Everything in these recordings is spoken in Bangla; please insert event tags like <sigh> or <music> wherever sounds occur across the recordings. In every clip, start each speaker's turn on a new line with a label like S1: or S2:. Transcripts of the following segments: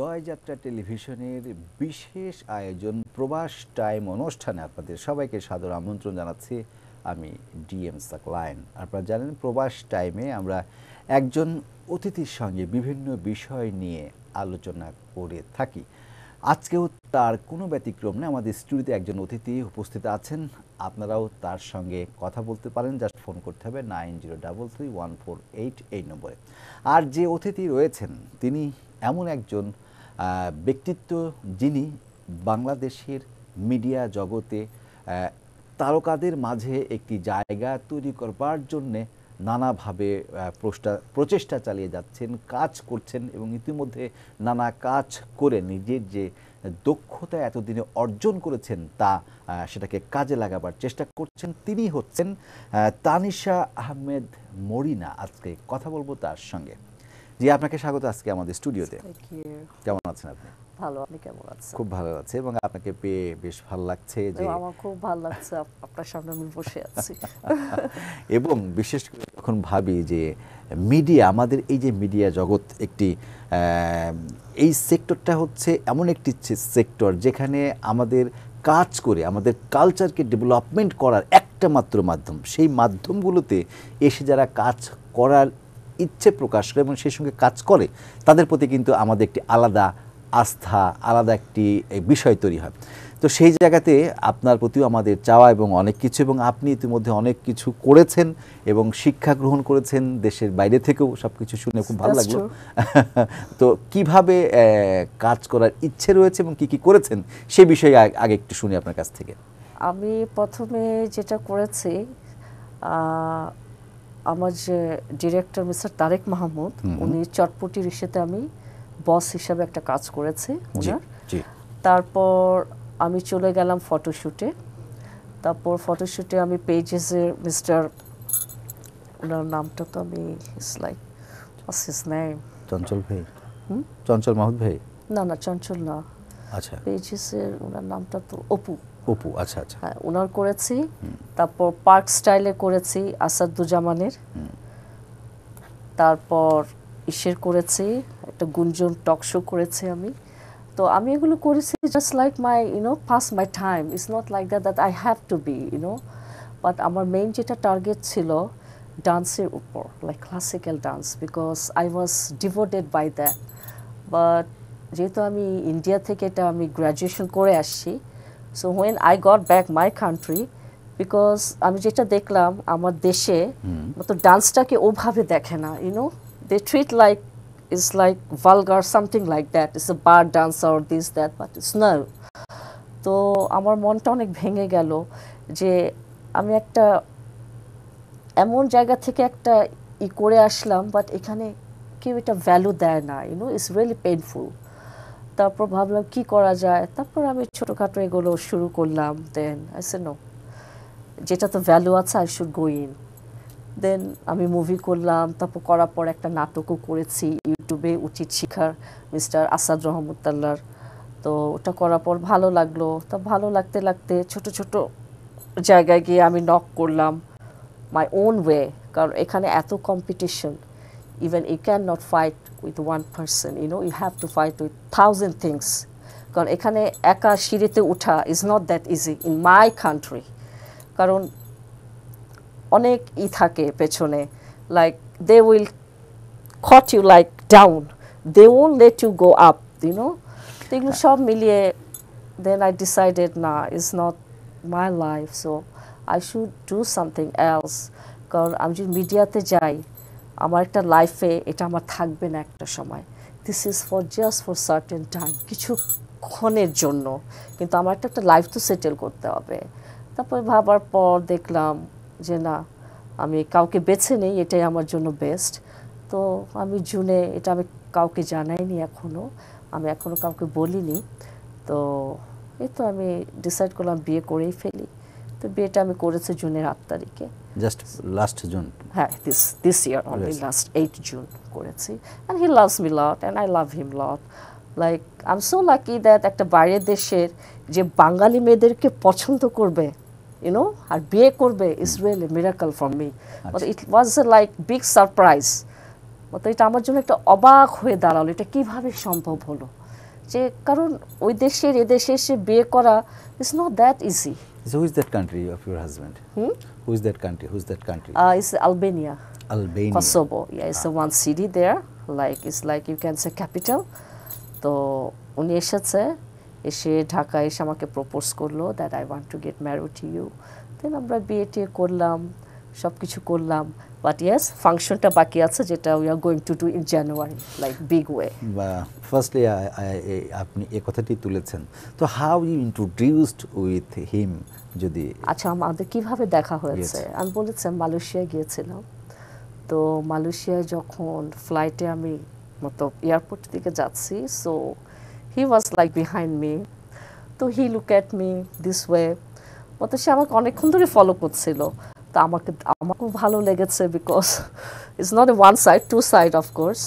S1: জয়যাত্রা টেলিভিশনের বিশেষ আয়োজন প্রবাস টাইম অনুষ্ঠানে আপনাদের সবাইকে সাদর আমন্ত্রণ জানাচ্ছি আমি ডিএম সাকলায়ন আপনারা জানেন প্রবাস টাইমে আমরা একজন অতিথির সঙ্গে বিভিন্ন বিষয় নিয়ে আলোচনা করে থাকি আজকেও তার কোনো ব্যতিক্রম নেই আমাদের স্টুডিওতে একজন অতিথি উপস্থিত আছেন আপনারাও তার সঙ্গে কথা বলতে পারেন জাস্ট ফোন করতে হবে nine zero double three one four eight এই নম্বরে আর যে অতিথি রয়েছেন তিনি এমন একজন ব্যক্তিত্ব যিনি বাংলাদেশের মিডিয়া জগতে তারকাদের মাঝে একটি জায়গা তৈরি করবার জন্যে নানাভাবে প্রচেষ্টা চালিয়ে যাচ্ছেন কাজ করছেন এবং ইতিমধ্যে নানা কাজ করে নিজের যে দক্ষতা এতদিনে অর্জন করেছেন তা সেটাকে কাজে লাগাবার চেষ্টা করছেন তিনি হচ্ছেন তানিশা আহমেদ মরিনা আজকে কথা বলবো তার সঙ্গে জি আপনাকে স্বাগত আজকে আমাদের স্টুডিওতে কেমন আছেন আপনি
S2: ভালো আপনি কেমন আছেন
S1: খুব ভালো আছে এবং আপনাকে পেয়ে বেশ ভালো লাগছে যে
S2: আমার খুব ভালো লাগছে আপনার সামনে আমি বসে আছি
S1: <laughs> এবং বিশেষ করে এখন ভাবি যে মিডিয়া আমাদের এই যে মিডিয়া জগৎ একটি এই সেক্টরটা হচ্ছে এমন একটি সেক্টর যেখানে আমাদের কাজ করে আমাদের কালচারকে ডেভেলপমেন্ট করার একটা মাত্র মাধ্যম সেই মাধ্যমগুলোতে এসে যারা কাজ করার ইচ্ছে প্রকাশ করে এবং সেই সঙ্গে কাজ করে তাদের প্রতি কিন্তু আমাদের একটি আলাদা আস্থা আলাদা একটি বিষয় তৈরি হয় তো সেই জায়গাতে আপনার প্রতিও আমাদের চাওয়া এবং অনেক কিছু এবং আপনি ইতিমধ্যে অনেক কিছু করেছেন এবং শিক্ষা গ্রহণ করেছেন দেশের বাইরে থেকেও সব কিছু শুনে খুব ভালো লাগলো <laughs> তো কিভাবে কাজ করার ইচ্ছে রয়েছে এবং কি কি করেছেন সে বিষয়ে আগে একটু শুনি আপনার কাছ থেকে
S2: আমি প্রথমে যেটা করেছি আমার যে ডিরেক্টর মিস্টার তারেক মাহমুদ উনি চটপটি রিসেতে আমি বস হিসাবে একটা কাজ করেছি ওনার তারপর আমি চলে গেলাম ফটোশ্যুটে তারপর ফটোশ্যুটে আমি পেজেসের মিস্টার ওনার নামটা তো আমি ইস লাইক
S1: চঞ্চল ভাই চঞ্চল মাহুদ ভাই
S2: না না চঞ্চল না আচ্ছা পেজেসের ওনার নামটা তো অপু
S1: অপু আচ্ছা আচ্ছা
S2: হ্যাঁ ওনার করেছি তারপর পার্ক স্টাইলে করেছি আসাদুজ্জামানের তারপর ইসের করেছি একটা গুঞ্জন টক শো করেছি আমি তো আমি এগুলো করেছি just like my you know pass my time it's not like that that I have to be you know but আমার মেইন যেটা টার্গেট ছিল ডান্সের উপর like classical dance because I was devoted by that but যেহেতু আমি ইন্ডিয়া থেকে এটা আমি গ্র্যাজুয়েশন করে আসছি so when I got back my country because আমি যেটা দেখলাম আমার দেশে মতো ডান্সটাকে ওভাবে দেখে না you know they treat like is like vulgar something like that is a bar dance or this that but is নার তো আমার মনটা অনেক ভেঙে গেল যে আমি একটা এমন জায়গা থেকে একটা ই করে আসলাম বাট এখানে কেউ এটা ভ্যালু দেয় না ইউনো ইটস রিয়েলি পেইনফুল তারপর ভাবলাম কি করা যায় তারপর আমি ছোটোখাটো এগুলো শুরু করলাম দেন আই নো যেটা তো ভ্যালু আছে I should go in then আমি মুভি করলাম তারপর করার পর একটা নাটকও করেছি ইউটিউবে উচিত শিখার মিস্টার আসাদ রহমতাল্লার তো ওটা করার পর ভালো লাগলো তা ভালো লাগতে লাগতে ছোট ছোট জায়গায় গিয়ে আমি নক করলাম মাই ওন ওয়ে কারণ এখানে এত competition even you can not fight with one person. You know, you have to fight with thousand things. is not that easy in my country. Like they will cut you like down. They won't let you go up, you know. Then I decided, nah, it's not my life, so I should do something else. Because I'm just media, আমার একটা লাইফে এটা আমার থাকবে না একটা সময় this is for just for certain time কিছুক্ষণের জন্য কিন্তু আমার একটা একটা লাইফ তো সেটেল করতে হবে তারপরে ভাবার পর দেখলাম যে না আমি কাউকে বেছে নেই এটাই আমার জন্য বেস্ট তো আমি জুনে এটা আমি কাউকে জানাইনি এখনও আমি এখনও কাউকে বলিনি তো এই তো আমি ডিসাইড করলাম বিয়ে করেই ফেলি তো বিয়েটা আমি করেছি জুনের আট তারিখে
S1: জাস্ট লাস্ট জুন
S2: হ্যাঁ this this year only last eight June করেছি and he loves me lot and I love him lot like I am so lucky that একটা বাইরের দেশের যে বাঙালি মেয়েদেরকে পছন্দ করবে ইউনো আর বিয়ে করবে is really miracle for me it was a like big surprise মতো এটা আমার জন্য একটা অবাক হয়ে দাঁড়ালো এটা কীভাবে সম্ভব হলো যে কারণ ওই দেশের এদেশে এসে বিয়ে করা is not that easy
S1: So who is that country of your husband? Hmm? Who is that country? Who is that country?
S2: Uh, it's Albania. Albania. Kosovo. Yeah, it's ah. the one city there. Like it's like you can say capital. তো উনি এসেছে এসে ঢাকায় এসে আমাকে প্রপোজ করলো that I want to get marry to you then আমরা বিয়ে টিয়ে করলাম সব কিছু করলাম বাট ইয়াস ফাংশনটা বাকি আছে যেটা we are going to do in January like big way
S1: firstly আপনি এ কথাটি তুলেছেন তো how you introduced with him যদি
S2: আচ্ছা আমাদের কিভাবে দেখা হয়েছে আমি বলেছিলাম মালয়েশিয়া গিয়েছিলাম তো মালয়েশিয়ায় যখন ফ্লাইটে আমি মতো এয়ারপোর্ট দিকে যাচ্ছি so he was like behind me তো he look at me this way মতো সে আমাকে অনেকক্ষণ ধরে ফলো করছিল তো আমাকে আমাকেও ভালো লেগেছে because it's not a one side to side of course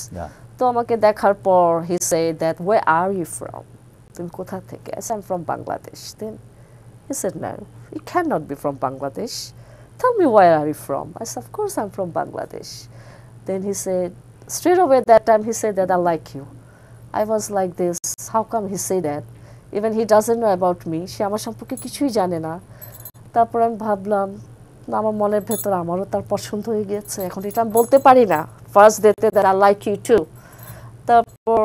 S2: তো আমাকে দেখার পর he say that way are you from তুমি কোথা থেকে I am from Bangladesh then He said, no, it cannot be from Bangladesh. Tell me where are you from? I said, of course I'm from Bangladesh. Then he said, straight away that time he said that I like you. I was like this, how come he say that? Even he doesn't know about me, সে আমার সম্পর্কে কিছুই জানে না তারপর আমি ভাবলাম আমার মনের ভেতর আমারও তার পছন্দ হয়ে গেছে এখন এটা আমি বলতে পারি না ফার্স্ট ডেতে that are like you to তারপর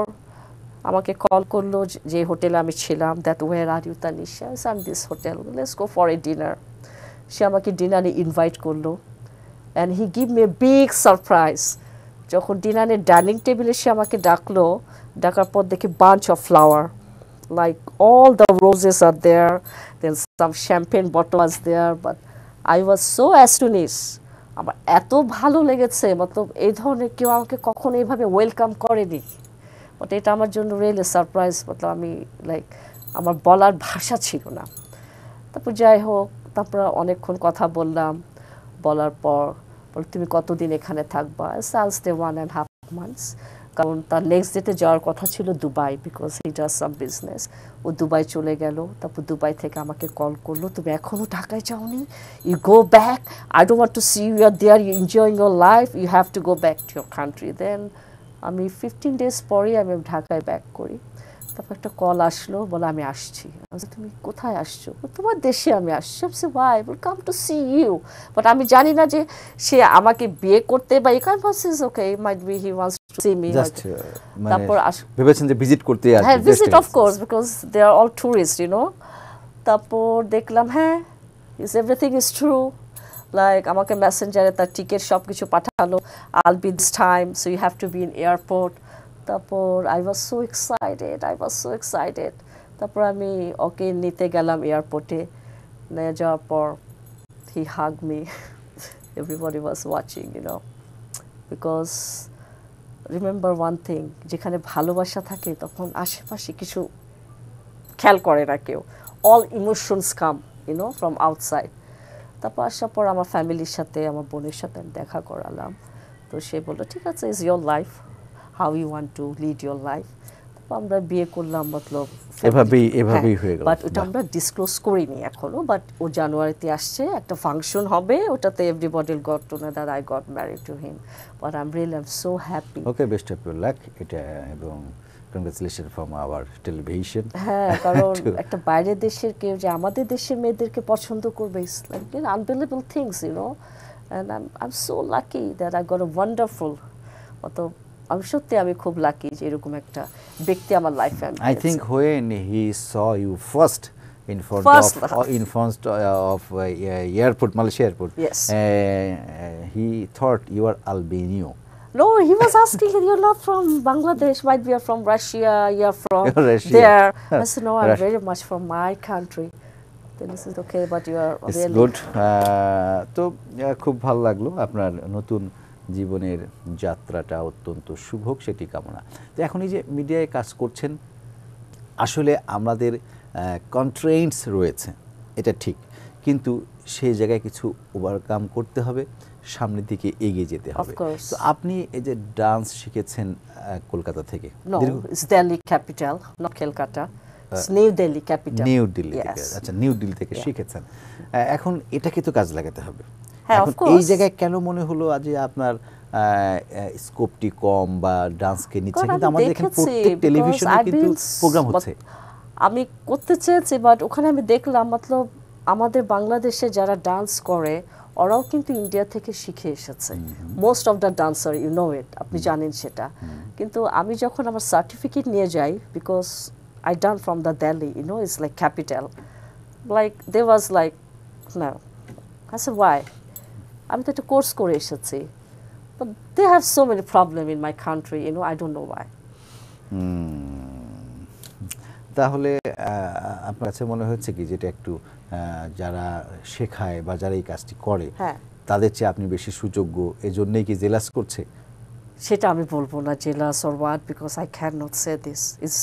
S2: আমাকে কল করলো যে হোটেলে আমি ছিলাম that where are you Tanisha some this hotel let's go for a dinner সে আমাকে ডিনারে ইনভাইট করলো and he give me big surprise যখন ডিনারে ডাইনিং টেবিলে সে আমাকে ডাকলো ডাকার পর দেখি bunch of flower like all the roses are there then some champagne bottle আজ there but I was so astonish আমার এত ভালো লেগেছে মতলব এই ধরনের কেউ আমাকে কখনো এইভাবে ওয়েলকাম করেনি বাট এটা আমার জন্য রিয়েলি সারপ্রাইজ মতলব আমি লাইক আমার বলার ভাষা ছিল না তারপর যাই হোক তারপর অনেকক্ষণ কথা বললাম বলার পর তুমি কতদিন এখানে থাকবা সালস they one and half months কারণ তার নেক্সট ডেতে যাওয়ার কথা ছিল Dubai because he does some business ও দুবাই চলে গেল তারপর দুবাই থেকে আমাকে কল করলো তুমি এখনও ঢাকায় যাওনি you go back I don't want to see you আর are you enjoying your life you have to go back to your country then আমি ফিফটিন ডেজ পরে আমি ঢাকায় ব্যাক করি তারপর একটা কল আসলো বলে আমি আসছি তুমি কোথায় আসছো তোমার দেশে আমি আসছি আমি ওয়াই বল come to see you but আমি জানি না যে সে আমাকে বিয়ে করতে বা এই কারণ ভাবছিস okay might be he wants to see me তারপর ভেবেছেন যে ভিজিট করতে আসছে হ্যাঁ visit of course because they are all tourist you know তারপর দেখলাম হ্যাঁ is everything is true like আমাকে মেসেঞ্জারে তার টিকিট সব কিছু পাঠালো all be this time so you have to be in airport তারপর I was so excited I was so excited তারপর আমি ওকে নিতে গেলাম এয়ারপোর্টে নিয়ে যাওয়ার পর he hug me everybody was watching you know because remember one thing যেখানে ভালোবাসা থাকে তখন আশেপাশে কিছু খেয়াল করে না কেউ all emotions come you know from outside তারপর আসার পর আমার ফ্যামিলির সাথে আমার বোনের সাথে আমি দেখা করালাম তো সে বললো ঠিক আছে is your life how you want to lead your life তারপর আমরা বিয়ে করলাম মতলব এভাবেই
S1: এভাবেই হ্যাঁ, হয়ে গেল বাট ওটা
S2: আমরা ডিসক্লোজ করিনি এখনো বাট ও জানুয়ারিতে আসছে একটা ফাংশন হবে ওটাতে বডি গট টু না that I got married to him but I am really so happy
S1: okay best of your luck এটা এবং কংগ্রেচুলেশন ফ্রম আওয়ার টেলিভিশন
S2: হ্যাঁ <laughs> কারণ একটা বাইরের দেশের কেউ যে আমাদের দেশের মেয়েদেরকে পছন্দ করবে is like in no unbelievable things you know and I I am so lucky that I got a wonderful অত আমি সত্যি আমি খুব লাকি যে এরকম একটা ব্যক্তি আমার লাইফে আমি I think
S1: when he saw you first in front First of uh, in front uh, of uh, uh, airport Malaysia airport yes uh, uh he thought you are albino
S2: No, he was asking, you're not from Bangladesh, might be from Russia, you're from Russia. there. I said, no, I'm Russia. very much from my country. Then he said, okay, but you are It's really... good.
S1: তো খুব ভালো লাগলো আপনার নতুন জীবনের যাত্রাটা অত্যন্ত শুভ হোক সেটি কামনা তো এখন এই যে মিডিয়ায় কাজ করছেন আসলে আমাদের কন্ট্রেন্টস রয়েছে এটা ঠিক কিন্তু সেই জায়গায় কিছু ওভারকাম করতে হবে সামনের দিকে এগিয়ে যেতে হবে তো আপনি এই যে ডান্স শিখেছেন কলকাতা থেকে
S2: Delhi capital not Kolkata New Delhi capital New Delhi আচ্ছা নিউ দিল্লি থেকে
S1: শিখেছেন এখন এটাকে তো কাজ লাগাতে হবে
S2: হ্যাঁ, এখন এই জায়গায়
S1: কেন মনে হলো আজ আপনার স্কোপটি কম বা ডান্সকে নিচ্ছে কিন্তু আমাদের এখানে প্রত্যেক টেলিভিশনে কিন্তু প্রোগ্রাম হচ্ছে
S2: আমি করতে চেয়েছি বাট ওখানে আমি দেখলাম মতলব আমাদের বাংলাদেশে যারা ডান্স করে ওরাও কিন্তু ইন্ডিয়া থেকে শিখে এসেছে most of the dancer you know it আপনি জানেন সেটা কিন্তু আমি যখন আমার সার্টিফিকেট নিয়ে যাই because I done from the Delhi you know it's like capital like they was like না আচ্ছা ওয়াই আমি তো একটা কোর্স করে এসেছি they have so so many in my country you know I don't know why
S1: তাহলে আপনার কাছে মনে হচ্ছে কি যেটা একটু যারা শেখায় বা যারা এই কাজটি করে হ্যাঁ। তাদের চেয়ে আপনি বেশি সুযোগ্য এজন্যই কি জেলাস করছে
S2: সেটা আমি বলবো না jealous or what because I can not say this is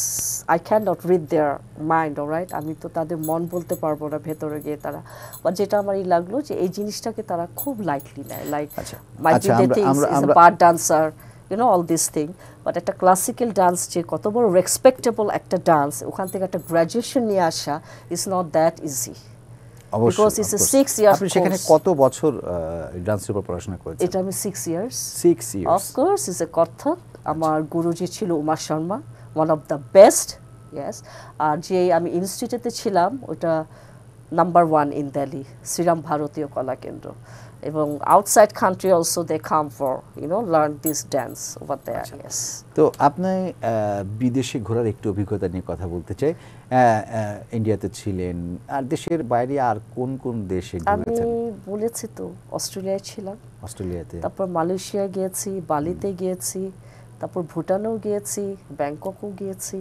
S2: I can not read their mind right আমি তো তাদের মন বলতে পারবো না ভেতরে গিয়ে তারা বা যেটা আমার এই লাগলো যে এই জিনিসটাকে তারা খুব লাইটলি নেয় like my dancer you know all this thing but একটা ক্লাসিক্যাল ডান্স যে কত বড় রেসপেক্টেবল একটা ডান্স ওখান থেকে একটা গ্র্যাজুয়েশন নিয়ে আসা ইজ নট দ্যাট ইজি
S1: সেখানে কত বছর ডান্সের উপর পড়াশোনা করেছেন এটা
S2: আমি আচ্ছা। আমার গুরুজি ছিল Uma Sharma one of the best আর যে আমি ইনস্টিটিউটে ছিলাম ওটা number one in Delhi Shriram Bharatiya Kala Kendra এবং outside country also they come for you know learn this dance over there yes
S1: তো আপনি বিদেশে ঘোরার একটু অভিজ্ঞতা নিয়ে কথা বলতে চাই ইন্ডিয়াতে ছিলেন আর দেশের বাইরে আর কোন কোন দেশে আমি
S2: বলেছি তো অস্ট্রেলিয়ায় ছিলাম অস্ট্রেলিয়াতে তারপর মালয়েশিয়া গিয়েছি বালিতে গিয়েছি তারপর ভুটানও গিয়েছি ব্যাংককও গিয়েছি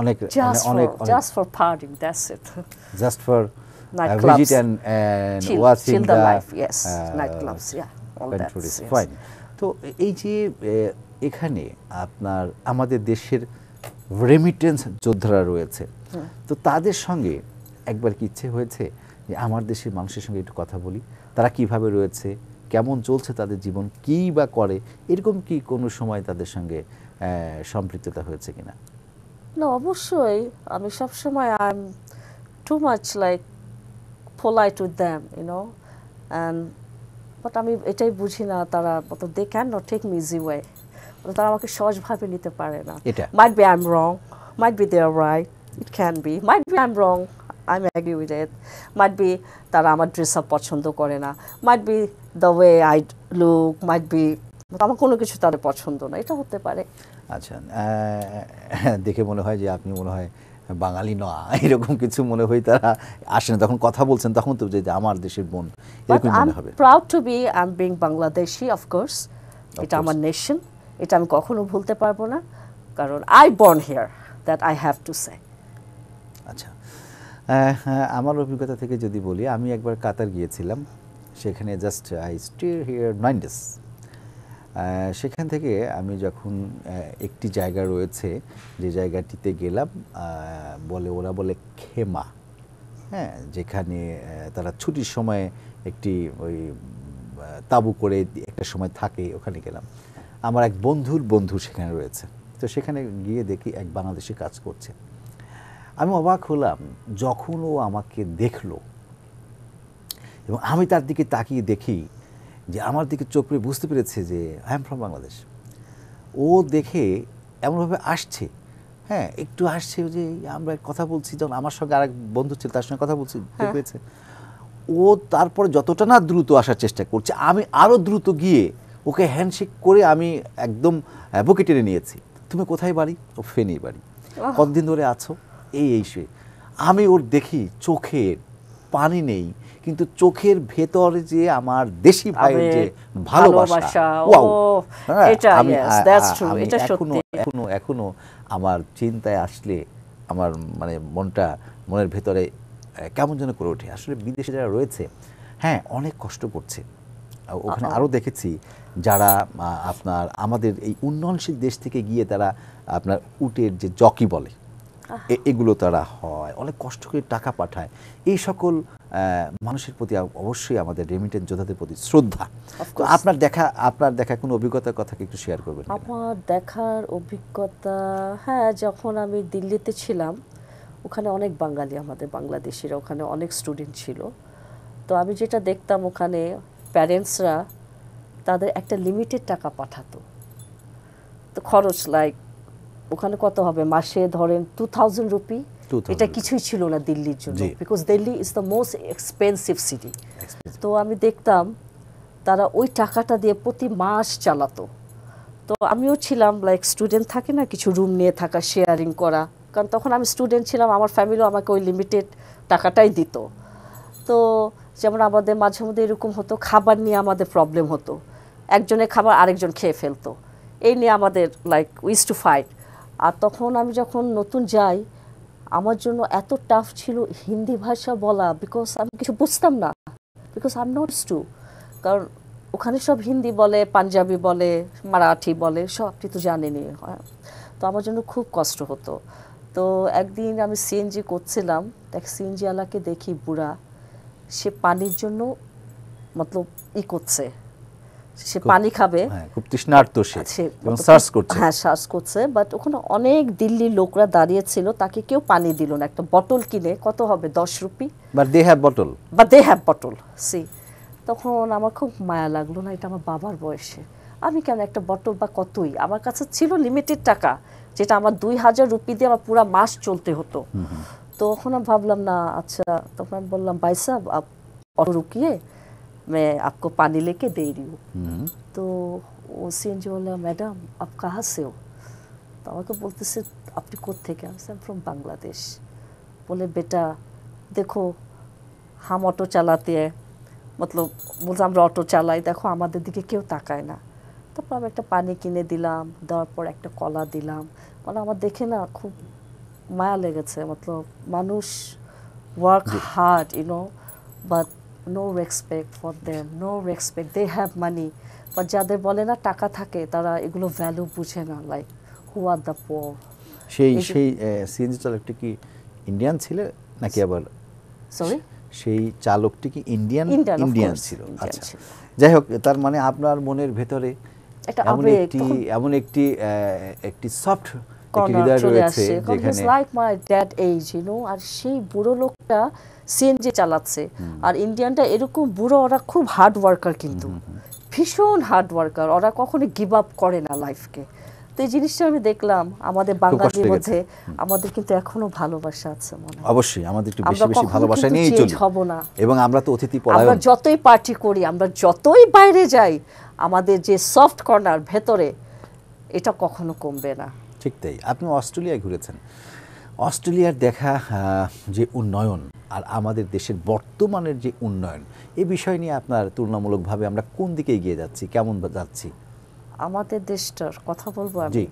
S2: অনেক মানে অনেক just for partying that's it just for
S1: nightclubs. Uh, visit and, and chill, watch chill the, the life, yes, uh, nightclubs, yeah, all that. Yes. Fine. তো এই যে এখানে আপনার আমাদের দেশের রেমিটেন্স যোদ্ধারা রয়েছে তো তাদের সঙ্গে একবার কি ইচ্ছে হয়েছে যে আমার দেশের মানুষের সঙ্গে একটু কথা বলি তারা কিভাবে রয়েছে কেমন চলছে তাদের জীবন কী বা করে এরকম কি কোনো সময় তাদের সঙ্গে সম্পৃক্ততা হয়েছে কিনা
S2: না অবশ্যই আমি সবসময় I am too much like polite with them, you know. And, but আমি এটাই বুঝি না তারা মতো they can not take me easy way তারা আমাকে সহজভাবে নিতে পারে না might be I am wrong might be they are right it can be might be I am wrong I am agree with it might be তারা আমার ড্রেস আপ পছন্দ করে না might be the way I look might be আমার কোনো কিছু তাদের পছন্দ না এটা হতে পারে
S1: আচ্ছা দেখে মনে হয় যে আপনি মনে হয় বাঙালি নয় এরকম কিছু মনে হয় তারা আসে না তখন কথা বলছেন তখন তো যে আমার দেশের বোন এরকম মনে হবে
S2: proud to be I am being Bangladeshi of course এটা আমার নেশন এটা আমি কখনো ভুলতে পারবো না কারণ I born here that I have to say আচ্ছা
S1: হ্যাঁ, আমার অভিজ্ঞতা থেকে যদি বলি আমি একবার কাতার গিয়েছিলাম সেখানে just I stay here nine days সেখান থেকে আমি যখন একটি জায়গা রয়েছে যে জায়গাটিতে গেলাম বলে ওরা বলে খেমা হ্যাঁ যেখানে তারা ছুটির সময়ে একটি ওই তাবু করে একটা সময় থাকে ওখানে গেলাম আমার এক বন্ধুর বন্ধু সেখানে রয়েছে তো সেখানে গিয়ে দেখি এক বাংলাদেশি কাজ করছে আমি অবাক হলাম যখন ও আমাকে দেখলো এবং আমি তার দিকে তাকিয়ে দেখি যে আমার দিকে চোখ পেয়ে বুঝতে পেরেছে যে আই এম ফ্রম বাংলাদেশ ও দেখে এমনভাবে আসছে হ্যাঁ একটু আসছে যে আমরা কথা বলছি যখন আমার সঙ্গে আরেক বন্ধু ছিল তার সঙ্গে কথা বলছি হ্যাঁ। পেয়েছে ও তারপর যতটা না দ্রুত আসার চেষ্টা করছে আমি আরও দ্রুত গিয়ে ওকে হ্যান্ডশেক করে আমি একদম বুকে টেনে নিয়েছি তুমি কোথায় বাড়ি ও ফেনি বাড়ি কতদিন ধরে আছো এই এই সে আমি ওর দেখি চোখের পানি নেই কিন্তু চোখের ভেতর যে আমার দেশি ভাইয়ের যে ভালোবাসা হ্যাঁ, এখনো এখনো এখনো আমার চিন্তায় আসলে আমার মানে মনটা মনের ভেতরে কেমন যেন করে ওঠে আসলে বিদেশে যারা রয়েছে হ্যাঁ অনেক কষ্ট করছে ওখানে আরও দেখেছি যারা আপনার আমাদের এই উন্নয়নশীল দেশ থেকে গিয়ে তারা আপনার উটের যে জকি বলে এগুলো তারা হয় অনেক কষ্ট করে টাকা পাঠায় এই সকল মানুষের প্রতি অবশ্যই আমাদের রেমিটেন্স যোদ্ধাদের প্রতি শ্রদ্ধা আপনার দেখা আপনার দেখা কোনো অভিজ্ঞতার কথা কি একটু শেয়ার করবেন
S2: আমার দেখার অভিজ্ঞতা হ্যাঁ যখন আমি দিল্লিতে ছিলাম ওখানে অনেক বাঙালি আমাদের বাংলাদেশিরা ওখানে অনেক স্টুডেন্ট ছিল তো আমি যেটা দেখতাম ওখানে প্যারেন্টসরা তাদের একটা লিমিটেড টাকা পাঠাতো তো খরচ লাইক ওখানে কত হবে মাসে ধরেন টু থাউজেন্ড রুপি এটা কিছুই ছিল না দিল্লির জন্য because Delhi is the most expensive city তো আমি দেখতাম তারা ওই টাকাটা দিয়ে প্রতি মাস চালাতো তো আমিও ছিলাম লাইক স্টুডেন্ট থাকে না কিছু রুম নিয়ে থাকা শেয়ারিং করা কারণ তখন আমি স্টুডেন্ট ছিলাম আমার ফ্যামিলিও আমাকে ওই লিমিটেড টাকাটাই দিত তো যেমন আমাদের মাঝে মধ্যে এরকম হতো খাবার নিয়ে আমাদের প্রবলেম হতো একজনের খাবার আরেকজন খেয়ে ফেলতো এই নিয়ে আমাদের লাইক উইস টু ফাইট আর তখন আমি যখন নতুন যাই আমার জন্য এত টাফ ছিল হিন্দি ভাষা বলা বিকজ আমি কিছু বুঝতাম না বিকজ আম নট টু কারণ ওখানে সব হিন্দি বলে পাঞ্জাবি বলে মারাঠি বলে সব আপনি তো জানেনি হ্যাঁ। তো আমার জন্য খুব কষ্ট হতো তো একদিন আমি সিএনজি করছিলাম এক সিএনজি আলাকে দেখি বুড়া সে পানির জন্য মতলব ই করছে সে পানি খাবে হ্যাঁ,
S1: খুব তৃষ্ণার্ত সে এবং সার্চ করছে হ্যাঁ
S2: সার্চ করছে বাট ওখানে অনেক দিল্লি লোকরা দাঁড়িয়ে ছিল তাকে কেউ পানি দিল না একটা বটল কিনে কত হবে দশ রুপি
S1: বা দে হ্যাভ বটল বা
S2: দে হ্যাভ বটল সি তখন আমার খুব মায়া লাগলো না এটা আমার বাবার বয়সে আমি কেন একটা বটল বা কতই আমার কাছে ছিল লিমিটেড টাকা যেটা আমার দুই হাজার রুপি দিয়ে আমার পুরো মাস চলতে হতো তো তখন ভাবলাম না আচ্ছা তখন আমি বললাম ভাই সাহেব অটো রুকিয়ে मैं आपको पानी लेके दे रही हूँ तो ও সিএনজি বললো ম্যাডাম আপ কাহা সেও তো আমাকে বলতেছে আপনি কোথেকে আমি স্যাম ফ্রম বাংলাদেশ বলে বেটা দেখো হাম অটো চালাতে মতলব বলছে আমরা অটো চালাই দেখো আমাদের দিকে কেউ তাকায় না তারপর আমি একটা পানি কিনে দিলাম দেওয়ার পর একটা কলা দিলাম মানে আমার দেখে না খুব মায়া লেগেছে মতলব মানুষ work hard you know but no respect for them no respect they have money বা যাদের বলে না টাকা থাকে তারা এগুলো ভ্যালু বুঝে না like who are the poor সেই সেই
S1: সিএনজি চালকটি কি ইন্ডিয়ান ছিল নাকি আবার সরি সেই চালকটি কি ইন্ডিয়ান ইন্ডিয়ান ছিল আচ্ছা যাই হোক তার মানে আপনার মনের ভেতরে এমন একটি এমন একটি একটি সফট খুব
S2: হার্ড ওয়ার্কার কিন্তু ভীষণ হার্ড ওয়ার্কার ওরা কখনো গিভ আপ করে না লাইফকে তো এই জিনিসটা আমি দেখলাম আমাদের বাঙালির মধ্যে আমাদের কিন্তু এখনো ভালোবাসা আছে
S1: অবশ্যই আমাদের একটু বেশি বেশি ভালোবাসা নিয়েই চলি হব না এবং আমরা তো অতিথি পরায়ণ আমরা
S2: যতই পার্টি করি আমরা যতই বাইরে যাই আমাদের যে সফট কর্নার ভেতরে এটা কখনো কমবে না
S1: ঠিক তাই আপনি অস্ট্রেলিয়ায় ঘুরেছেন অস্ট্রেলিয়ার দেখা যে উন্নয়ন আর আমাদের দেশের বর্তমানের যে উন্নয়ন এ বিষয় নিয়ে আপনার তুলনামূলকভাবে আমরা কোন দিকে এগিয়ে যাচ্ছি কেমন যাচ্ছি আমাদের দেশটার কথা বলবো জি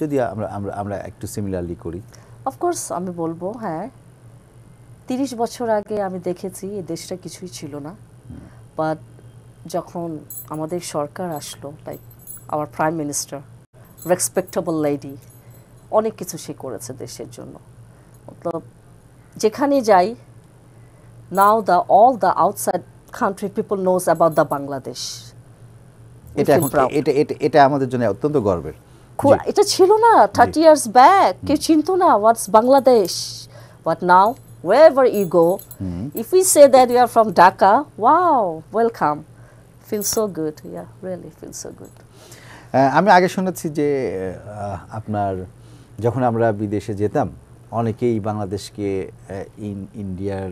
S1: যদি আমরা আমরা আমরা একটু সিমিলারলি করি
S2: অফকোর্স আমি বলবো হ্যাঁ তিরিশ বছর আগে আমি দেখেছি এই দেশটা কিছুই ছিল না বাট যখন আমাদের সরকার আসলো like our prime minister respectable lady অনেক কিছু সে করেছে দেশের জন্য মতলব যেখানে যাই now the all the outside country people knows about the Bangladesh এটা
S1: এটা এটা আমাদের জন্য অত্যন্ত গর্বের
S2: এটা ছিল না থার্টি ইয়ার্স ব্যাক কেউ চিনতো না what's Bangladesh but now wherever you go, mm-hmm. if we say that you are from Dhaka, wow, welcome. Feels so good. Yeah, really feels so good.
S1: আমি আগে শুনেছি যে আপনার যখন আমরা বিদেশে যেতাম অনেকেই বাংলাদেশকে ইন ইন্ডিয়ার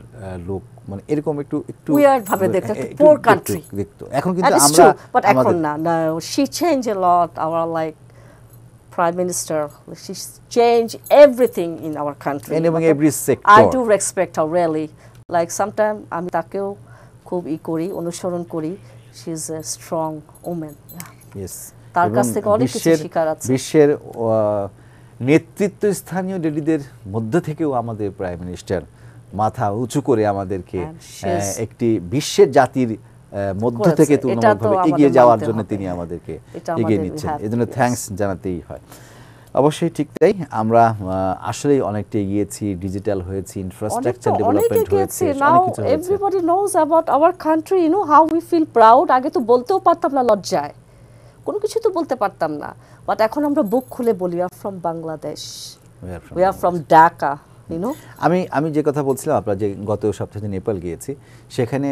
S1: লোক মানে এরকম একটু একটু ভাবে দেখতো পোর কান্ট্রি দেখতো এখন কিন্তু আমরা বাট এখন
S2: না she change a lot our like prime minister she change everything in our country এনিমিং every sector I do respect our really like sometime আমি তাকেও খুব ই করি অনুসরণ করি she is a strong woman yes তার কাছ থেকে অনেক কিছু শেখার আছে
S1: বিশ্বের নেতৃত্ব স্থানীয় মধ্যে থেকেও আমাদের প্রাইম মিনিস্টার মাথা উঁচু করে আমাদেরকে হ্যাঁ, একটি বিশ্বের জাতির মধ্য থেকে তুলনামূলকভাবে এগিয়ে যাওয়ার জন্য তিনি আমাদেরকে এগিয়ে নিচ্ছেন জানাতেই হয় অবশ্যই ঠিক তাই আমরা আসলেই অনেকটা এগিয়েছি ডিজিটাল হয়েছি ইনফ্রাস্ট্রাকচার ডেভেলপমেন্ট হয়েছে অনেক কিছু হয়েছে everybody
S2: knows about country you know how we feel proud আগে তো বলতেও পারতাম না লজ্জায় কোনো কিছু তো বলতে পারতাম না বাট এখন আমরা বুক খুলে বলি are from Bangladesh we are from Dhaka
S1: আমি আমি যে কথা বলছিলাম আপনার যে গত সপ্তাহে নেপাল গিয়েছি সেখানে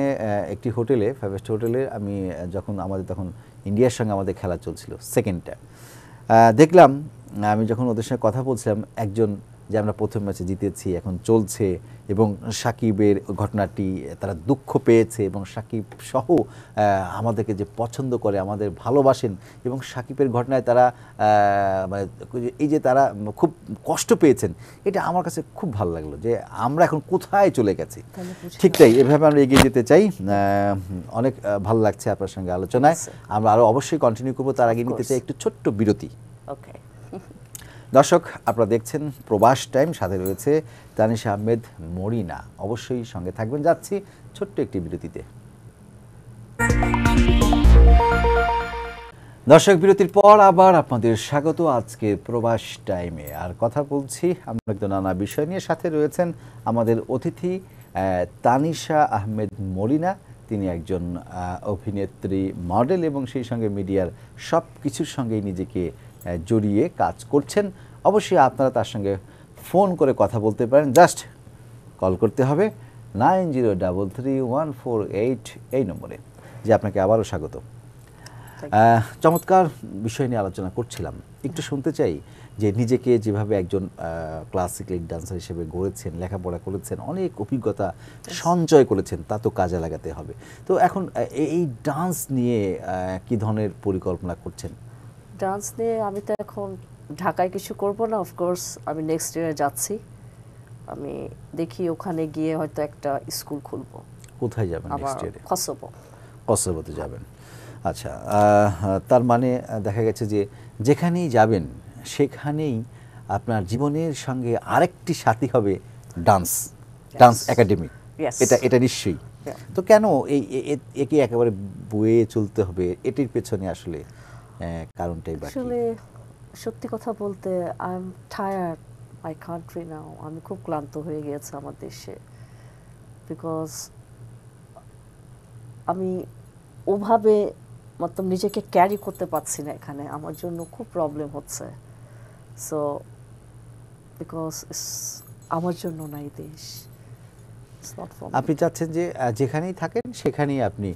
S1: একটি হোটেলে ফাইভ স্টার হোটেলে আমি যখন আমাদের তখন ইন্ডিয়ার সঙ্গে আমাদের খেলা চলছিল সেকেন্ডটা দেখলাম আমি যখন ওদের সঙ্গে কথা বলছিলাম একজন যে আমরা প্রথম ম্যাচে জিতেছি এখন চলছে এবং সাকিবের ঘটনাটি তারা দুঃখ পেয়েছে এবং সাকিব সহ আমাদেরকে যে পছন্দ করে আমাদের ভালোবাসেন এবং সাকিবের ঘটনায় তারা মানে এই যে তারা খুব কষ্ট পেয়েছেন এটা আমার কাছে খুব ভালো লাগলো যে আমরা এখন কোথায় চলে গেছি ঠিক তাই এভাবে আমরা এগিয়ে যেতে চাই অনেক ভালো লাগছে আপনার সঙ্গে আলোচনায় আমরা আরও অবশ্যই কন্টিনিউ করবো তার আগে নিতে চাই একটু ছোট্ট বিরতি ওকে দর্শক আপনারা দেখছেন প্রবাস টাইম সাথে রয়েছে তানিশ আহমেদ মরিনা অবশ্যই সঙ্গে থাকবেন যাচ্ছি ছোট্ট একটি বিরতিতে দর্শক বিরতির পর আবার আপনাদের স্বাগত আজকে প্রবাস টাইমে আর কথা বলছি আমরা একদম নানা বিষয় নিয়ে সাথে রয়েছেন আমাদের অতিথি তানিশা আহমেদ মরিনা তিনি একজন অভিনেত্রী মডেল এবং সেই সঙ্গে মিডিয়ার সব কিছুর সঙ্গেই নিজেকে জড়িয়ে কাজ করছেন অবশ্যই আপনারা তার সঙ্গে ফোন করে কথা বলতে পারেন জাস্ট কল করতে হবে nine zero double three one four eight এই নম্বরে যে আপনাকে আবারও স্বাগত চমৎকার বিষয় নিয়ে আলোচনা করছিলাম একটু শুনতে চাই যে নিজেকে যেভাবে একজন ক্লাসিক্যাল ডান্সার হিসেবে গড়েছেন লেখাপড়া করেছেন অনেক অভিজ্ঞতা সঞ্চয় করেছেন তা তো কাজে লাগাতে হবে তো এখন এই ডান্স নিয়ে কি ধরনের পরিকল্পনা করছেন
S2: ডান্স নিয়ে আমি তো এখন ঢাকায় কিছু করব না অফকোর্স আমি নেক্সট ইয়ারে যাচ্ছি আমি দেখি ওখানে গিয়ে হয়তো একটা স্কুল খুলব কোথায় যাবেন নেক্সট ইয়ারে কসোভো
S1: কসোভোতে যাবেন আচ্ছা তার মানে দেখা গেছে যে যেখানেই যাবেন সেখানেই আপনার জীবনের সঙ্গে আরেকটি সাথী হবে ডান্স ডান্স একাডেমি এটা এটা নিশ্চয়ই তো কেন এই একে একেবারে বয়ে চলতে হবে এটির পেছনে আসলে হ্যাঁ, কারণটাই আসলে
S2: সত্যি কথা বলতে I am tired my country now আমি খুব ক্লান্ত হয়ে গেছে আমার দেশে বিকজ আমি ওভাবে মতলব নিজেকে ক্যারি করতে পারছি না এখানে আমার জন্য খুব প্রবলেম হচ্ছে সো বিকজ আমার জন্য নাই দেশ আপনি
S1: চাচ্ছেন যে যেখানেই থাকেন সেখানেই আপনি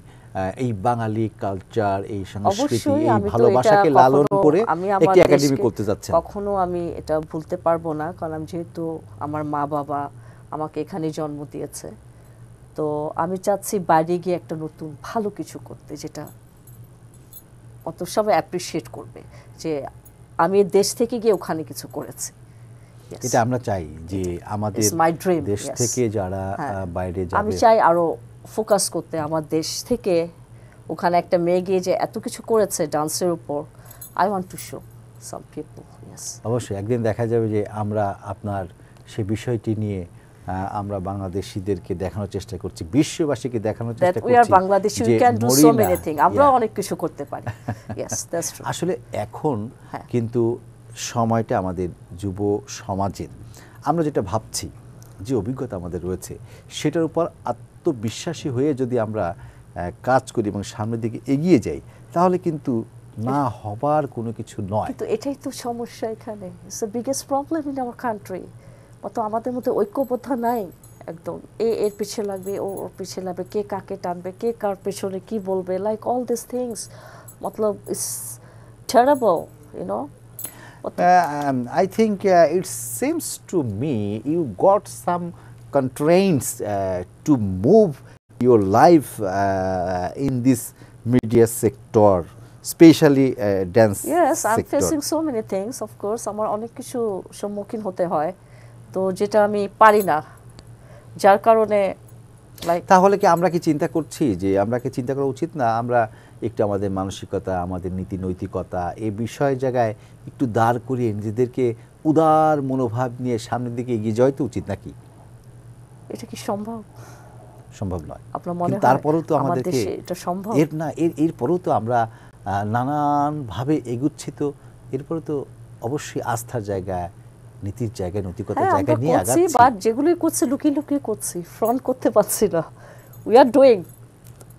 S1: এই বাঙালি কালচার এই সংস্কৃতি এই ভালোবাসাকে লালন করে একটি একাডেমি করতে যাচ্ছেন কখনো
S2: আমি এটা ভুলতে পারবো না কারণ যেহেতু আমার মা বাবা আমাকে এখানে জন্ম দিয়েছে তো আমি চাচ্ছি বাইরে গিয়ে একটা নতুন ভালো কিছু করতে যেটা অত সব অ্যাপ্রিসিয়েট করবে যে আমি দেশ থেকে গিয়ে ওখানে কিছু করেছি
S1: এটা আমরা চাই যে আমাদের দেশ থেকে যারা হ্যাঁ। বাইরে যাবে আমি চাই
S2: আরো ফোকাস করতে আমার দেশ থেকে ওখানে একটা মেয়ে গিয়ে যে এত কিছু করেছে ডান্সের উপর I want to show some people
S1: অবশ্যই একদিন দেখা যাবে যে আমরা আপনার সে বিষয়টি নিয়ে আমরা বাংলাদেশিদেরকে দেখানোর চেষ্টা করছি বিশ্ববাসীকে দেখানোর চেষ্টা করছি Bangladesh we can do so many thing আমরা
S2: অনেক কিছু করতে পারি ইয়েস দ্যাটস ট্রু
S1: আসলে এখন হ্যাঁ। কিন্তু সময়টা আমাদের যুব সমাজের আমরা যেটা ভাবছি যে অভিজ্ঞতা আমাদের রয়েছে সেটার উপর আত্মবিশ্বাসী হয়ে যদি আমরা কাজ করি এবং সামনের দিকে এগিয়ে যাই তাহলে কিন্তু না হবার কোনো কিছু নয়
S2: কিন্তু এটাই তো সমস্যা এখানে it's the biggest problem in our country অত আমাদের মধ্যে ঐক্যবদ্ধ নাই একদম এ এর পিছিয়ে লাগবে ও ওর পিছিয়ে লাগবে কে কাকে টানবে কে কার পেছনে কি বলবে লাইক অল দিস থিংস মতলব it's terrible you know
S1: I think it seems to me you got some constraints uh, to move your life uh, in this media sector specially dance yes I am facing
S2: so many things of course আমার অনেক কিছু সম্মুখীন হতে হয় তো যেটা আমি পারি না যার কারণে
S1: তাহলে কি আমরা কি চিন্তা করছি যে আমরা কি চিন্তা করা উচিত না আমরা একটু আমাদের মানসিকতা আমাদের নীতি নৈতিকতা এই বিষয় জায়গায় একটু দাঁড় করিয়ে নিজেদেরকে উদার মনোভাব নিয়ে সামনের দিকে এগিয়ে যাওয়াই তো উচিত নাকি
S2: এটা কি সম্ভব
S1: সম্ভব নয় আপনার মনে তারপরেও তো আমাদেরকে এটা সম্ভব এর না এর এরপরেও তো আমরা নানানভাবে এগুচ্ছি তো এরপরে তো অবশ্যই আস্থার জায়গায় নীতির জায়গায় নৈতিকতার হ্যাঁ, জায়গায় নিয়ে আগাচ্ছি বা
S2: যেগুলোই করছে লুকিয়ে লুকিয়ে করছি ফ্রন্ট করতে পারছি না উই আর ডুইং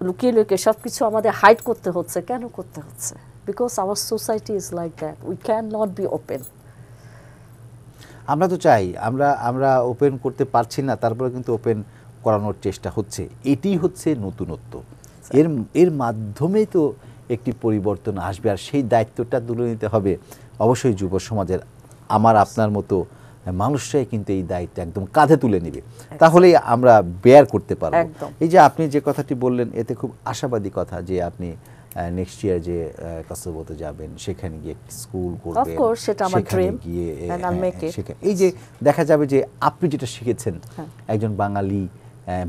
S2: লুকিয়ে লুকিয়ে সব কিছু আমাদের হাইড করতে হচ্ছে কেন করতে হচ্ছে because our society is like that we can not be open
S1: আমরা তো চাই আমরা আমরা ওপেন করতে পারছি না তারপরে কিন্তু ওপেন করানোর চেষ্টা হচ্ছে এটি হচ্ছে নতুনত্ব এর এর মাধ্যমেই তো একটি পরিবর্তন আসবে আর সেই দায়িত্বটা তুলে নিতে হবে অবশ্যই যুব সমাজের আমার আপনার মতো মানুষরাই কিন্তু এই দায়িত্ব একদম কাঁধে তুলে নেবে তাহলেই আমরা বেয়ার করতে পারবো এই যে আপনি যে কথাটি বললেন এতে খুব আশাবাদী কথা যে আপনি নেক্সট ইয়ার যে কসোভোতে যাবেন সেখানে গিয়ে স্কুল করবেন সেটা আমার ড্রিম গিয়ে হ্যাঁ, হ্যাঁ, এই যে দেখা যাবে যে আপনি যেটা শিখেছেন হ্যাঁ। একজন বাঙালি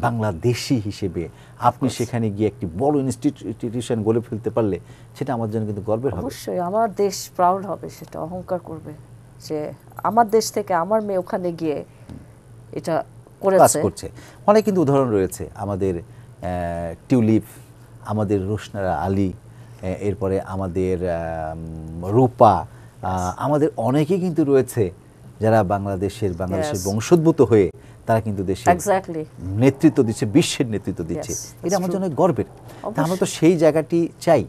S1: বাংলাদেশি হিসেবে আপনি সেখানে গিয়ে একটি বড় ইনস্টিটিউশন গড়ে ফেলতে পারলে সেটা আমার জন্য কিন্তু গর্বের হবে
S2: অবশ্যই আমার দেশ প্রাউড হবে সেটা অহংকার করবে যে আমার দেশ থেকে আমার মেয়ে ওখানে গিয়ে এটা কাজ করছে
S1: অনেক কিন্তু উদাহরণ রয়েছে আমাদের টিউলিপ আমাদের রোশনারা আলী এরপরে আমাদের রূপা আমাদের অনেকেই কিন্তু রয়েছে যারা বাংলাদেশের বাংলাদেশের বংশোদ্ভূত হয়ে তারা কিন্তু দেশে নেতৃত্ব দিচ্ছে বিশ্বের নেতৃত্ব দিচ্ছে এটা আমার জন্য গর্বের তা আমরা তো সেই জায়গাটি চাই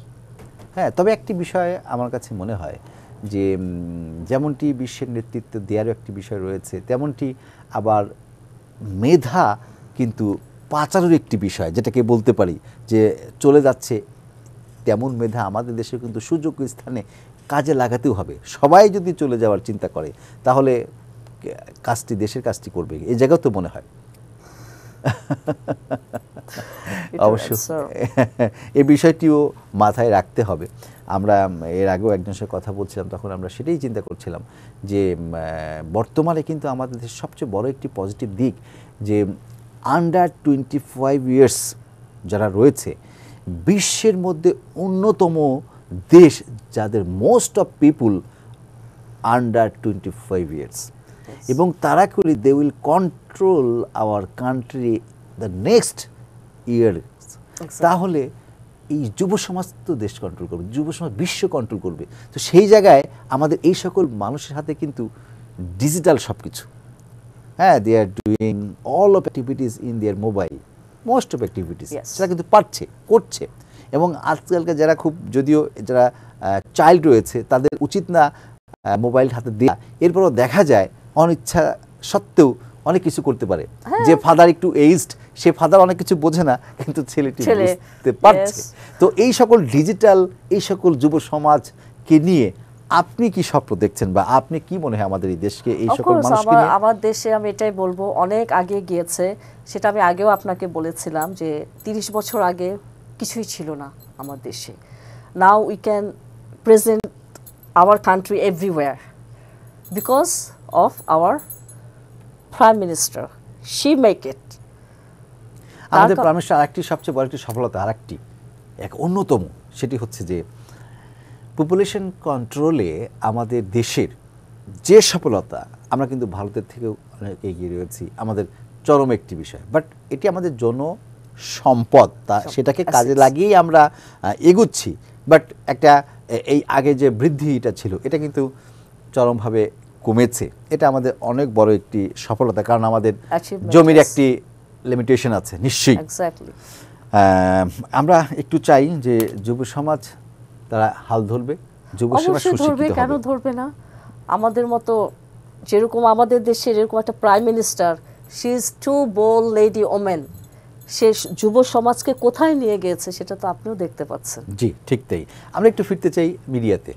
S1: হ্যাঁ তবে একটি বিষয় আমার কাছে মনে হয় যে যেমনটি বিশ্বের নেতৃত্ব দেওয়ারও একটি বিষয় রয়েছে তেমনটি আবার মেধা কিন্তু পাচারের একটি বিষয় যেটাকে বলতে পারি যে চলে যাচ্ছে তেমন মেধা আমাদের দেশে কিন্তু সুযোগ স্থানে কাজে লাগাতেও হবে সবাই যদি চলে যাওয়ার চিন্তা করে তাহলে কাজটি দেশের কাজটি করবে এই জায়গাও তো মনে হয় অবশ্য এ বিষয়টিও মাথায় রাখতে হবে আমরা এর আগেও একজন সাথে কথা বলছিলাম তখন আমরা সেটাই চিন্তা করছিলাম যে বর্তমানে কিন্তু আমাদের দেশের সবচেয়ে বড় একটি পজিটিভ দিক যে আন্ডার টোয়েন্টি ফাইভ ইয়ার্স যারা রয়েছে বিশ্বের মধ্যে অন্যতম দেশ যাদের most of people under twenty five years এবং তারা করি they will control our country the next year তাহলে এই যুব সমাজ তো দেশ কন্ট্রোল করবে যুব সমাজ বিশ্ব কন্ট্রোল করবে তো সেই জায়গায় আমাদের এই সকল মানুষের হাতে কিন্তু ডিজিটাল সব কিছু হ্যাঁ they are doing all of activities in their mobile most of activities সেটা কিন্তু পারছে করছে এবং আজকালকে যারা খুব যদিও যারা চাইল্ড রয়েছে তাদের উচিত না মোবাইল হাতে দেওয়া এরপরও দেখা যায় অনিচ্ছা সত্ত্বেও অনেক কিছু করতে পারে হ্যাঁ। যে ফাদার একটু এইজড সে ফাদার অনেক কিছু বোঝে না কিন্তু ছেলেটি বুঝতে পারছে তো এই সকল ডিজিটাল এই সকল যুব সমাজকে নিয়ে আপনি কি স্বপ্ন দেখছেন বা আপনি কি মনে হয়
S2: আমাদের এই দেশকে এই সকল মানুষকে নিয়ে আমার দেশে আমি এটাই বলবো অনেক আগে গিয়েছে সেটা আমি আগেও আপনাকে বলেছিলাম যে 30 বছর আগে কিছুই ছিল না আমার দেশে now we can present our country everywhere because of our prime minister she make it আমাদের প্রাইম
S1: মিনিস্টার আরেকটি সবচেয়ে বড় একটি সফলতা আরেকটি এক অন্যতম সেটি হচ্ছে যে পপুলেশন কন্ট্রোলে আমাদের দেশের যে সফলতা আমরা কিন্তু ভারতের থেকেও অনেক এগিয়ে রয়েছি আমাদের চরম একটি বিষয় বাট এটি আমাদের জন সম্পদ তা সেটাকে কাজে লাগিয়েই আমরা এগুচ্ছি বাট একটা এই আগে যে বৃদ্ধিটা ছিল এটা কিন্তু চরমভাবে কমেছে এটা আমাদের অনেক বড় একটি সফলতা কারণ আমাদের জমির একটি লিমিটেশন আছে নিশ্চয়ই আমরা একটু চাই যে যুব সমাজ তারা হাল ধরবে কেন
S2: ধরবে না আমাদের মতো যেরকম আমাদের দেশে এরকম একটা prime minister she is too bold lady women সে যুব সমাজকে কোথায় নিয়ে গিয়েছে সেটা তো আপনিও দেখতে পাচ্ছেন
S1: জি ঠিক তাই আমরা একটু ফিরতে চাই মিডিয়াতে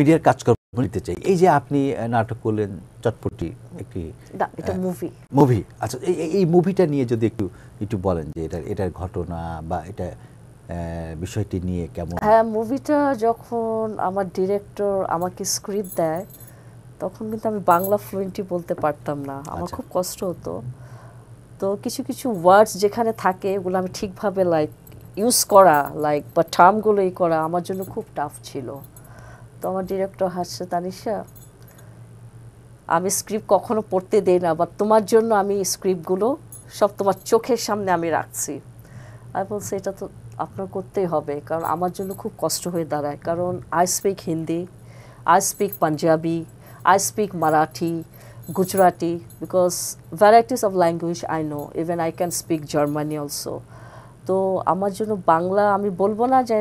S1: মিডিয়ার কাজকর্ম নিতে চাই এই যে আপনি নাটক করলেন চটপটি একটি এটা মুভি মুভি আচ্ছা এই মুভিটা নিয়ে যদি একটু একটু বলেন যে এটা এটার ঘটনা বা এটা বিষয়টি নিয়ে কেমন
S2: হ্যাঁ মুভিটা যখন আমার ডিরেক্টর আমাকে স্ক্রিপ্ট দেয় তখন কিন্তু আমি বাংলা ফ্লুয়েন্টলি বলতে পারতাম না আমার আচ্ছা। খুব কষ্ট হতো তো কিছু কিছু ওয়ার্ডস যেখানে থাকে এগুলো আমি ঠিকভাবে লাইক ইউজ করা লাইক বা টার্মগুলো ই করা আমার জন্য খুব টাফ ছিল তো আমার ডিরেক্টর হাসছে তানিশা আমি স্ক্রিপ্ট কখনো পড়তে দেই না বা তোমার জন্য আমি স্ক্রিপ্টগুলো সব তোমার চোখের সামনে আমি রাখছি আমি বলছি এটা তো আপনার করতেই হবে কারণ আমার জন্য খুব কষ্ট হয়ে দাঁড়ায় কারণ I speak Hindi I speak Punjabi I speak Marathi Gujarati because varieties of language I know even I can speak Germany also তো আমার জন্য বাংলা আমি বলবো না যে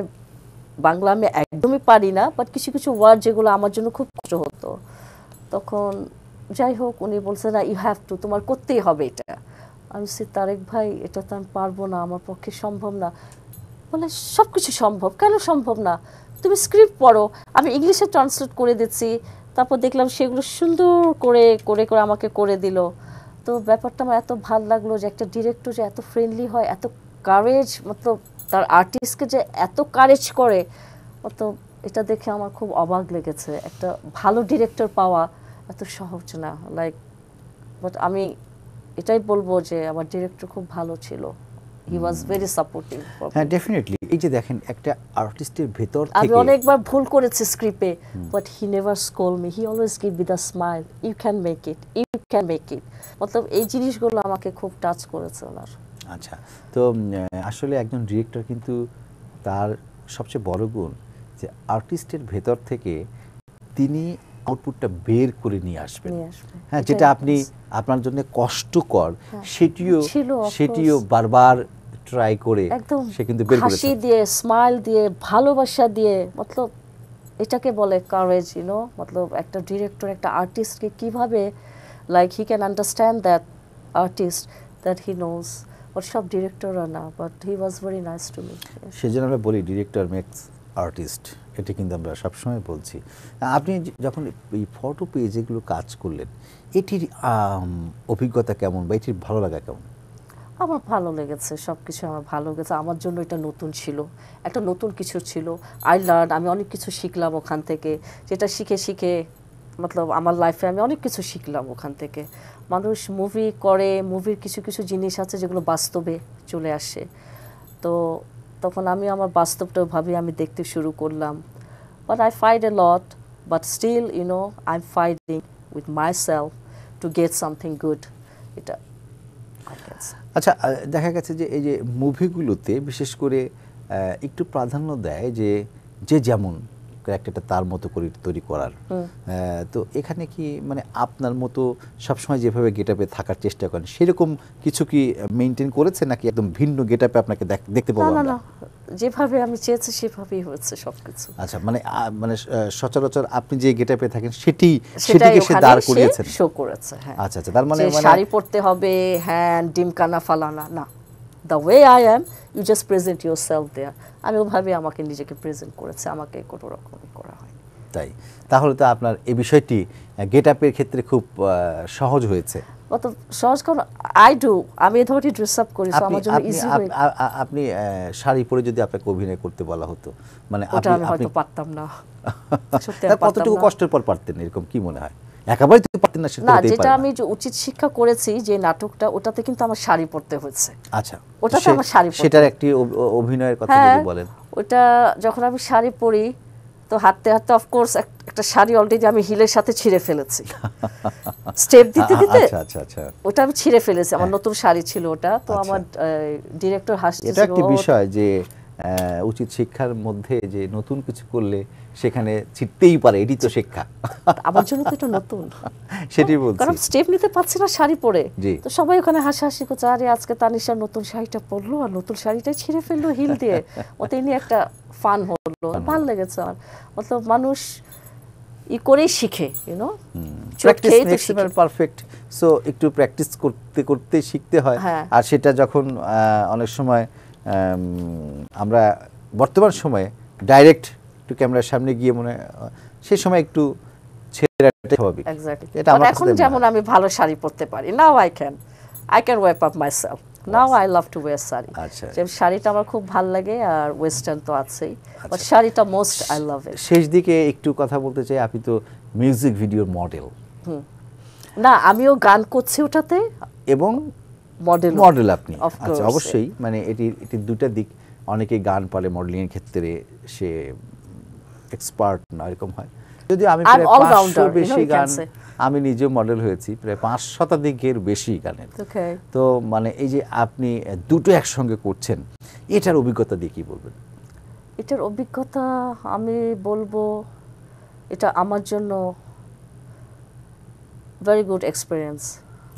S2: বাংলা আমি একদমই পারি না বাট কিছু কিছু ওয়ার্ড যেগুলো আমার জন্য খুব কষ্ট হতো তখন যাই হোক উনি বলছে না ইউ হ্যাভ টু তোমার করতেই হবে এটা আমি সে তারেক ভাই এটা তো আমি পারবো না আমার পক্ষে সম্ভব না বলে মানে সব কিছু সম্ভব কেন সম্ভব না তুমি স্ক্রিপ্ট পড়ো আমি ইংলিশে ট্রান্সলেট করে দিচ্ছি তারপর দেখলাম সেগুলো সুন্দর করে করে করে আমাকে করে দিল তো ব্যাপারটা আমার এত ভাল লাগলো যে একটা ডিরেক্টর যে এত ফ্রেন্ডলি হয় এত কারেজ মতলব তার আর্টিস্টকে যে এত কারেজ করে অত এটা দেখে আমার খুব অবাক লেগেছে একটা ভালো ডিরেক্টর পাওয়া এত সহজ না লাইক বাট আমি এটাই বলবো যে আমার ডিরেক্টর খুব ভালো ছিল হি ওয়াজ ভেরি সাপোর্টিভ
S1: হ্যাঁ ডেফিনেটলি এই যে দেখেন একটা আর্টিস্টের ভেতর থেকে আমি অনেকবার
S2: ভুল করেছি স্ক্রিপে but he never scold me he always give smile you can make it you can make it মতলব এই জিনিসগুলো আমাকে খুব টাচ করেছে ওনার
S1: আচ্ছা তো আসলে একজন ডিরেক্টর কিন্তু তার সবচেয়ে বড় গুণ যে আর্টিস্টের ভেতর থেকে তিনি আউটপুটটা বের করে নিয়ে আসবেন
S2: হ্যাঁ যেটা আপনি
S1: আপনার জন্য কষ্টকর হ্যাঁ। সেটিও সেটিও বারবার ট্রাই করে সে কিন্তু বের করেছে হাসি
S2: দিয়ে স্মাইল দিয়ে ভালোবাসা দিয়ে মতলব এটাকে বলে কারেজ ইউ নো মতলব একটা ডিরেক্টর একটা আর্টিস্টকে কিভাবে like he can understand that artist that he knows ওর সব ডিরেক্টররা না but he was very nice to me
S1: সেজন্য আমরা বলি ডিরেক্টর মেক্স আর্টিস্ট এটা কিন্তু আমরা সবসময় বলছি আপনি যখন এই ফটো পেজেগুলো কাজ করলেন এটির অভিজ্ঞতা কেমন বা এটির ভালো লাগা কেমন
S2: আমার ভালো লেগেছে সব কিছু আমার ভালো লেগেছে আমার জন্য এটা নতুন ছিল একটা নতুন কিছু ছিল আই লার্ন আমি অনেক কিছু শিখলাম ওখান থেকে যেটা শিখে শিখে মতলব আমার লাইফে আমি অনেক কিছু শিখলাম ওখান থেকে মানুষ মুভি করে মুভির কিছু কিছু জিনিস আছে যেগুলো বাস্তবে চলে আসে তো তখন আমি আমার বাস্তবটাও ভাবি আমি দেখতে শুরু করলাম but I failed a lot but still you know I am fighting with my self to get something good এটা
S1: আচ্ছা দেখা গেছে যে এই যে মুভিগুলোতে বিশেষ করে একটু প্রাধান্য দেয় যে যে যেমন ক্যারেক্টারটা তার মতো করে তৈরি করার তো এখানে কি মানে আপনার মতো সবসময় যেভাবে গেট আপে থাকার চেষ্টা করেন সেরকম কিছু কি মেনটেন করেছে নাকি একদম ভিন্ন গেট আপে আপনাকে দেখতে পাবো না
S2: যেভাবে আমি চেয়েছি সেভাবেই হয়েছে সবকিছু
S1: আচ্ছা মানে মানে সচরাচর আপনি যে গেট আপে থাকেন সেটি সেটিকে সে দাঁড় করিয়েছেন শো করেছে হ্যাঁ আচ্ছা আচ্ছা তার মানে, মানে শাড়ি
S2: পরতে হবে হ্যান্ড ডিমকানা ফালানা না the way I am you just present your self there আমি ওভাবে আমাকে নিজেকে প্রেজেন্ট করেছে আমাকে কোনো রকম করা হয়
S1: তাই তাহলে তো আপনার এই বিষয়টি গেট আপের ক্ষেত্রে খুব সহজ হয়েছে
S2: অত সহজ কারণ আই ডু আমি এই ধরনের ড্রেস আপ করি আমার জন্য ইজি
S1: আপনি শাড়ি পরে যদি আপনাকে অভিনয় করতে বলা হতো মানে আপনি পারতাম না <laughs> কতটুকু কষ্টের পর পারতেন এরকম কি মনে হয় পারতেন না না যেটা আমি
S2: যে উচিত শিক্ষা করেছি যে নাটকটা ওটাতে কিন্তু আমার শাড়ি হয়েছে
S1: আচ্ছা আমার শাড়ি সেটার একটি অভিনয়ের কথা হ্যাঁ, যদি বলেন
S2: ওটা যখন আমি শাড়ি পরি তো হাঁটতে হাঁটতে অফকোর্স একটা শাড়ি অলরেডি আমি হিলের সাথে ছিঁড়ে ফেলেছি
S1: স্টেপ দিতে দিতে আচ্ছা, আচ্ছা, আচ্ছা।
S2: ওটা আমি ছিঁড়ে ফেলেছি আমার হ্যাঁ। নতুন শাড়ি ছিল ওটা তো আমার ডিরেক্টর হাসছিল এটা একটা বিষয়
S1: যে উচিত শিক্ষার মধ্যে যে নতুন কিছু করলে সেখানে ছিটতেই পারে এটি তো শিক্ষা
S2: আমার জন্য তো এটা নতুন সেটাই বলছি কারণ স্টেপ নিতে পারছে না শাড়ি পরে তো সবাই ওখানে হাসি হাসি করছে আরে আজকে তানিশা নতুন শাড়িটা পরলো আর নতুন শাড়িটাই ছিঁড়ে ফেললো হিল দিয়ে <laughs> ওতে নিয়ে একটা ফান হলো ভাল লেগেছে আর মতলব মানুষ ই করেই শিখে you know practice makes
S1: perfect so একটু প্র্যাকটিস করতে করতে শিখতে হয় হ্যাঁ। আর সেটা যখন অনেক সময় আমরা বর্তমান সময়ে ডাইরেক্ট একটু ক্যামেরার সামনে গিয়ে মনে সে সময় একটু ছেড়াটা স্বাভাবিক
S2: এটা এখন যেমন আমি ভালো শাড়ি পরতে পারি now I can I can wrap up self now I love to wear sari আচ্ছা। যে শাড়িটা আমার খুব ভালো লাগে আর ওয়েস্টার্ন তো আছেই বাট আচ্ছা। শাড়িটা মোস্ট আই লাভ ইট
S1: শেষ দিকে একটু কথা বলতে চাই আপনি তো মিউজিক ভিডিওর মডেল
S2: না আমিও গান করছি ওটাতে
S1: এবং মডেল মডেল আপনি আচ্ছা অবশ্যই মানে এটির এটির দুটা দিক অনেকে গান পারে মডেলিং এর ক্ষেত্রে সে এক্সপার্ট না এরকম হয় যদি আমি প্রায় বেশি গান আমি নিজে মডেল হয়েছি প্রায় পাঁচ শতাধিকের বেশি গানের তো মানে এই যে আপনি দুটো একসঙ্গে করছেন এটার অভিজ্ঞতা দিয়ে কি বলবেন
S2: এটার অভিজ্ঞতা আমি বলবো এটা আমার জন্য very good experience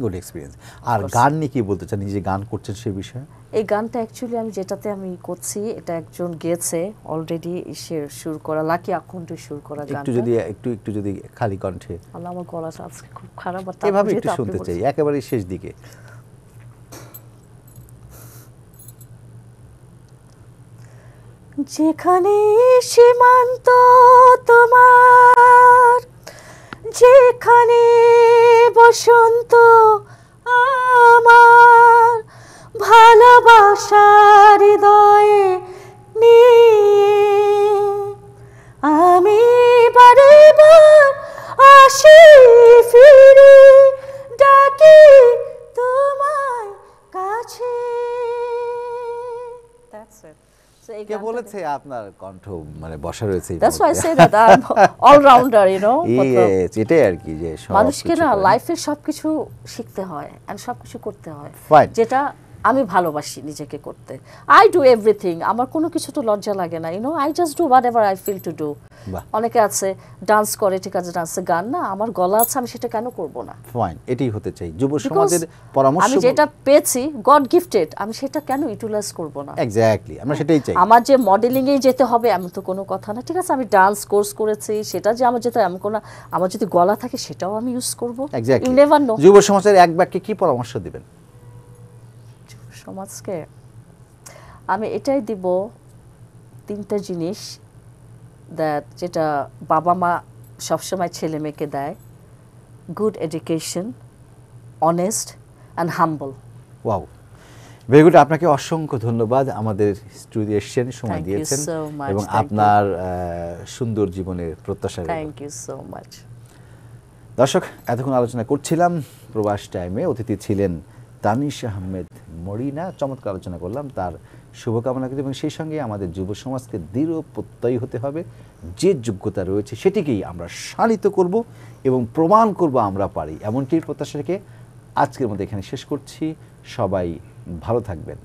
S1: good experience আর গান নিয়ে কি বলতে চান নিজে গান করছেন সেই বিষয়ে
S2: এই গানটা অ্যাকচুয়ালি আমি যেটাতে আমি করছি এটা একজন গেছে অলরেডি সে সুর করা লাকি আকন্দ সুর করা গান একটু যদি
S1: একটু একটু যদি খালি কণ্ঠে
S2: আল্লাহ আমার গলা আজকে খুব খারাপ এভাবে একটু শুনতে চাই
S1: একেবারে শেষ দিকে
S2: যেখানে সীমান্ত তোমার যেখানে বসন্ত আমার ভালোবাসার হৃদয়ে নিয়ে আমি বারেবার আসি ফিরি ডাকি তোমার কাছে কে বলেছে
S1: আপনার কণ্ঠ মানে বসা রয়েছে that's why say that I allrounder you know yes এটাই আর কি যে মানুষকে না লাইফের
S2: সবকিছু শিখতে হয় এন্ড সবকিছু করতে হয় যেটা আমি ভালোবাসি নিজেকে করতে আই ডু এভরিথিং আমার কোনো কিছু তো লজ্জা লাগে না you know I just do whatever I feel to do অনেকে আছে ডান্স করে ঠিক আছে ডান্সে গান না আমার গলা আছে আমি সেটা কেন করব না
S1: ফাইন এটাই হতে চাই যুব সমাজের পরামর্শ আমি যেটা
S2: পেয়েছি গড গিফটেড আমি সেটা কেন ইউটিলাইজ করব না এক্স্যাক্টলি আমরা সেটাই চাই আমার যে মডেলিং এ যেতে হবে এমন তো কোনো কথা না ঠিক আছে আমি ডান্স কোর্স করেছি সেটা যে আমার যেটা এমন কোনো আমার যদি গলা থাকে সেটাও আমি ইউজ করব ইউ নেভার নো যুব
S1: সমাজের এক বাক্যে কি পরামর্শ দিবেন
S2: সমাজকে আমি এটাই দিব তিনটা জিনিস দ্যাট যেটা বাবা মা সবসময় ছেলে মেয়েকে দেয় good education honest and humble
S1: wow very আপনাকে অসংখ্য ধন্যবাদ আমাদের স্টুডিও এসছেন সময় দিয়েছেন এবং আপনার সুন্দর জীবনের প্রত্যাশা থ্যাংক
S2: ইউ সো মাচ
S1: দর্শক এতক্ষণ আলোচনা করছিলাম প্রবাস টাইমে অতিথি ছিলেন তানিশ আহমেদ মরিনা চমৎকার আলোচনা করলাম তার শুভকামনা করি এবং সেই সঙ্গে আমাদের যুব সমাজকে দৃঢ় প্রত্যয়ী হতে হবে যে যোগ্যতা রয়েছে সেটিকেই আমরা শালিত করব এবং প্রমাণ করব আমরা পারি এমনটির প্রত্যাশা রেখে আজকের মধ্যে এখানে শেষ করছি সবাই ভালো থাকবেন